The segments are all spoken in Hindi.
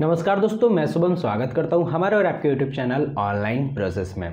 नमस्कार दोस्तों मैं शुभम स्वागत करता हूँ हमारे और आपके यूट्यूब चैनल ऑनलाइन प्रोसेस में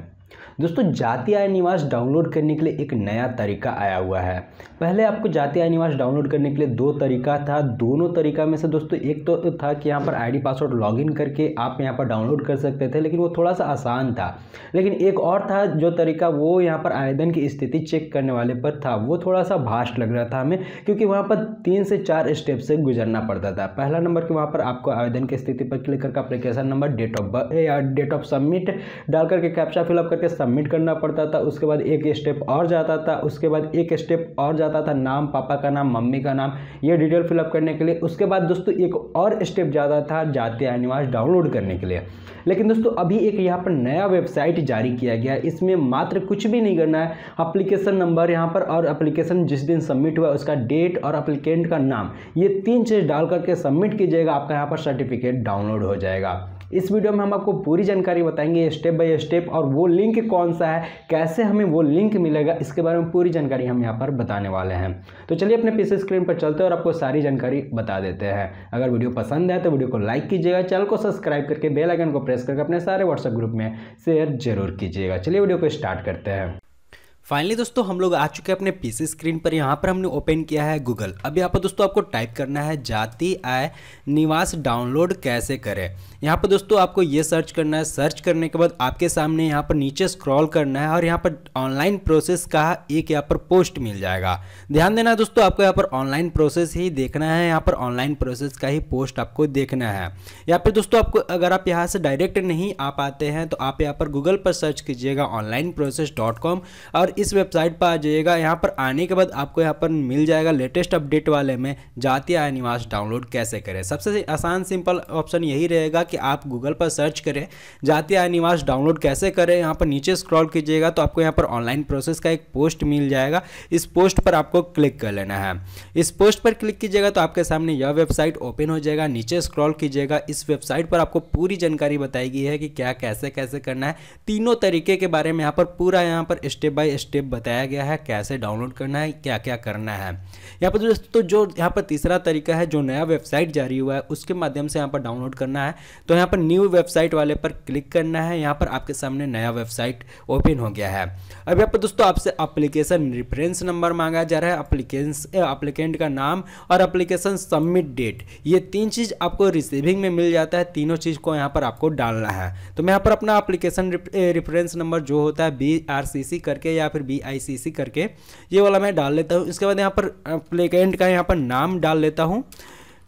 दोस्तों जाति आय निवास डाउनलोड करने के लिए एक नया तरीका आया हुआ है पहले आपको जाति आय निवास डाउनलोड करने के लिए दो तरीका था दोनों तरीका में से दोस्तों एक तो था कि यहाँ पर आईडी पासवर्ड लॉगिन करके आप यहाँ पर डाउनलोड कर सकते थे लेकिन वो थोड़ा सा आसान था लेकिन एक और था जो तरीका वो यहाँ पर आवेदन की स्थिति चेक करने वाले पर था वो थोड़ा सा भास्ट लग रहा था हमें क्योंकि वहाँ पर तीन से चार स्टेप से गुजरना पड़ता था पहला नंबर कि वहाँ पर आपको आवेदन की स्थिति पर क्लिक करके application number date of birth या डेट ऑफ सबमिट डाल करके कैप्चा फिलअप करके सबमिट करना पड़ता था उसके बाद एक स्टेप और जाता था उसके बाद एक स्टेप और जाता था नाम पापा का नाम मम्मी का नाम ये डिटेल फिलअप करने के लिए उसके बाद दोस्तों एक और स्टेप जाता था जाते अनिवार्य डाउनलोड करने के लिए लेकिन दोस्तों अभी एक यहाँ पर नया वेबसाइट जारी किया गया इसमें मात्र कुछ भी नहीं करना है अप्लीकेशन नंबर यहाँ पर और अप्लीकेशन जिस दिन सबमिट हुआ उसका डेट और अप्लीकेंट का नाम ये तीन चीज़ डाल करके सबमिट कीजिएगा आपका यहाँ पर सर्टिफिकेट डाउनलोड हो जाएगा इस वीडियो में हम आपको पूरी जानकारी बताएंगे स्टेप बाय स्टेप और वो लिंक कौन सा है कैसे हमें वो लिंक मिलेगा इसके बारे में पूरी जानकारी हम यहाँ पर बताने वाले हैं तो चलिए अपने पीछे स्क्रीन पर चलते हैं और आपको सारी जानकारी बता देते हैं अगर वीडियो पसंद है तो वीडियो को लाइक कीजिएगा चैनल को सब्सक्राइब करके बेलाइकन को प्रेस करके अपने सारे व्हाट्सएप ग्रुप में शेयर जरूर कीजिएगा चलिए वीडियो को स्टार्ट करते हैं फाइनली दोस्तों हम लोग आ चुके हैं अपने पीसी स्क्रीन पर यहाँ पर हमने ओपन किया है गूगल अब यहाँ पर दोस्तों आपको टाइप करना है जाति आय निवास डाउनलोड कैसे करें यहाँ पर दोस्तों आपको ये सर्च करना है सर्च करने के बाद आपके सामने यहाँ पर नीचे स्क्रॉल करना है और यहाँ पर ऑनलाइन प्रोसेस का एक यहाँ पर पोस्ट मिल जाएगा ध्यान देना है दोस्तों आपको यहाँ पर ऑनलाइन प्रोसेस ही देखना है यहाँ पर ऑनलाइन प्रोसेस का ही पोस्ट आपको देखना है यहाँ पर दोस्तों आपको अगर आप यहाँ से डायरेक्ट नहीं आ पाते हैं तो आप यहाँ पर गूगल पर सर्च कीजिएगा ऑनलाइन और इस वेबसाइट पर आ जाइएगा यहाँ पर आने के बाद आपको यहाँ पर मिल जाएगा लेटेस्ट अपडेट वाले में जाति आय निवास डाउनलोड कैसे करें सबसे आसान सिंपल ऑप्शन यही रहेगा कि आप गूगल पर सर्च करें जाति आय निवास डाउनलोड कैसे करें यहाँ पर नीचे स्क्रॉल कीजिएगा तो आपको यहाँ पर ऑनलाइन प्रोसेस का एक पोस्ट मिल जाएगा इस पोस्ट पर आपको क्लिक कर लेना है इस पोस्ट पर क्लिक कीजिएगा तो आपके सामने यह वेबसाइट ओपन हो जाएगा नीचे स्क्रॉल कीजिएगा इस वेबसाइट पर आपको पूरी जानकारी बताई गई है कि क्या कैसे कैसे करना है तीनों तरीके के बारे में यहाँ पर पूरा यहाँ पर स्टेप बाय स्टेप बताया गया है कैसे डाउनलोड करना है क्या क्या करना है यहाँ पर दोस्तों तो जो यहाँ पर तीसरा तरीका है जो नया वेबसाइट जारी हुआ है उसके माध्यम से यहाँ पर डाउनलोड करना है तो यहाँ पर न्यू वेबसाइट वाले पर क्लिक करना है यहाँ पर आपके सामने नया वेबसाइट ओपन हो गया है अब यहाँ पर दोस्तों आपसे अप्लीकेशन रेफरेंस नंबर मांगा जा रहा है अप्लीकेंस अप्लीकेंट का नाम और अप्लीकेशन सबमिट डेट ये तीन चीज़ आपको रिसीविंग में मिल जाता है तीनों चीज़ को यहाँ पर आपको डालना है तो मैं यहाँ पर अपना अप्लीकेशन रिफरेंस नंबर जो होता है बी करके या फिर बी आई सी सी करके ये वाला मैं डाल लेता हूँ इसके बाद यहाँ पर अप्लीकेंट का यहाँ पर नाम डाल लेता हूँ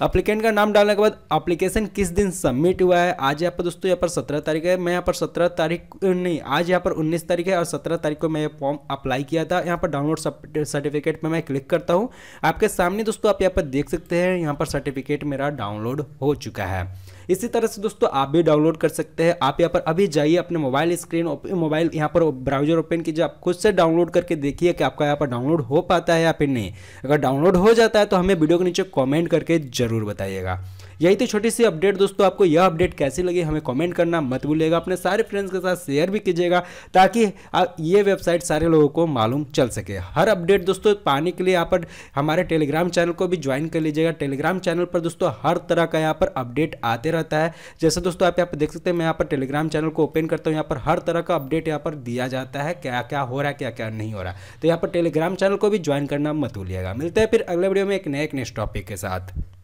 अप्लीकेंट का नाम डालने के बाद अप्लीकेशन किस दिन सबमिट हुआ है आज यहाँ पर दोस्तों यहाँ पर सत्रह तारीख है मैं यहाँ पर सत्रह तारीख नहीं आज यहाँ पर उन्नीस तारीख है और सत्रह तारीख को मैं ये फॉर्म अप्लाई किया था यहाँ पर डाउनलोड सर्टिफिकेट पर मैं क्लिक करता हूँ आपके सामने दोस्तों आप यहाँ पर देख सकते हैं यहाँ पर सर्टिफिकेट मेरा डाउनलोड हो चुका है इसी तरह से दोस्तों आप भी डाउनलोड कर सकते हैं आप यहाँ पर अभी जाइए अपने मोबाइल स्क्रीन मोबाइल यहाँ पर ब्राउजर ओपन कीजिए आप खुद से डाउनलोड करके देखिए कि आपका यहाँ पर डाउनलोड हो पाता है या फिर नहीं अगर डाउनलोड हो जाता है तो हमें वीडियो के नीचे कॉमेंट करके जरूर बताइएगा यही तो छोटी सी अपडेट दोस्तों आपको यह अपडेट कैसी लगी हमें कॉमेंट करना मत भूलिएगा अपने सारे फ्रेंड्स के साथ शेयर भी कीजिएगा ताकि ये वेबसाइट सारे लोगों को मालूम चल सके हर अपडेट दोस्तों पाने के लिए यहाँ पर हमारे टेलीग्राम चैनल को भी ज्वाइन कर लीजिएगा टेलीग्राम चैनल पर दोस्तों हर तरह का यहाँ पर अपडेट आते रहता है जैसे दोस्तों आप यहाँ पर देख सकते हैं मैं यहाँ पर टेलीग्राम चैनल को ओपन करता हूँ यहाँ पर हर तरह का अपडेट यहाँ पर दिया जाता है क्या क्या हो रहा है क्या क्या नहीं हो रहा है तो यहाँ पर टेलीग्राम चैनल को भी ज्वाइन करना मत भूलिएगा मिलते हैं फिर अगले वीडियो में एक नए एक नेक्स्ट टॉपिक के साथ